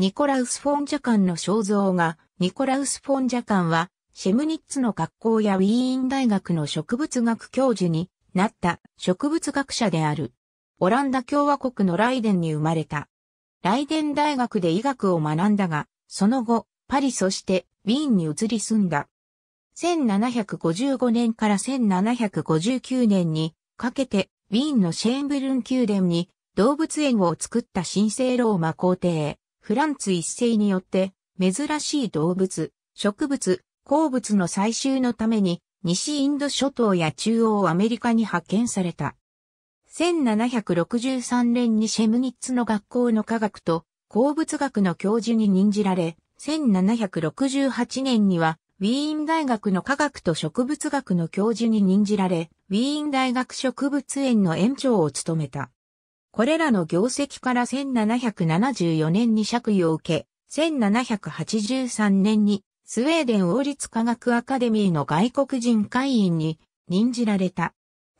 ニコラウス・フォンジャカンの肖像画、ニコラウス・フォンジャカンは、シェムニッツの学校やウィーン大学の植物学教授になった植物学者である。オランダ共和国のライデンに生まれた。ライデン大学で医学を学んだが、その後、パリそしてウィーンに移り住んだ。1755年から1759年にかけてウィーンのシェーンブルン宮殿に動物園を作った神聖ローマ皇帝フランツ一世によって、珍しい動物、植物、鉱物の採集のために、西インド諸島や中央アメリカに派遣された。1763年にシェムニッツの学校の科学と鉱物学の教授に任じられ、1768年にはウィーン大学の科学と植物学の教授に任じられ、ウィーン大学植物園の園長を務めた。これらの業績から1774年に借位を受け、1783年にスウェーデン王立科学アカデミーの外国人会員に任じられた。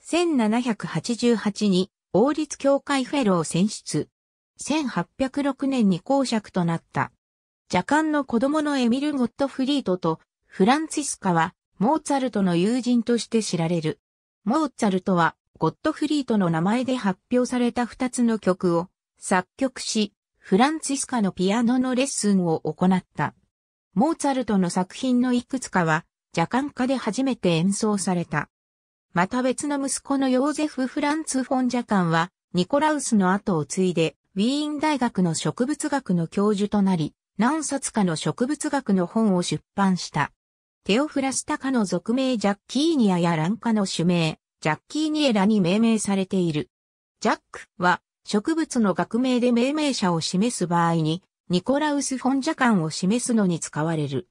1788に王立協会フェロー選出。1806年に公爵となった。若干の子供のエミル・ゴットフリートとフランツィスカはモーツァルトの友人として知られる。モーツァルトはゴットフリートの名前で発表された2つの曲を作曲し、フランツィスカのピアノのレッスンを行った。モーツァルトの作品のいくつかは、ジャカンカで初めて演奏された。また別の息子のヨーゼフ・フランツ・フォン・ジャカンは、ニコラウスの後を継いで、ウィーン大学の植物学の教授となり、何冊かの植物学の本を出版した。テオフラスタカの俗名ジャッキーニアやランカの種名、ジャッキー・ニエラに命名されている。ジャックは植物の学名で命名者を示す場合に、ニコラウス・フォン・ジャカンを示すのに使われる。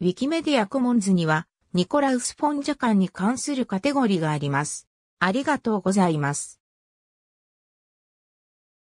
ウィキメディア・コモンズには、ニコラウス・フォン・ジャカンに関するカテゴリーがあります。ありがとうございます。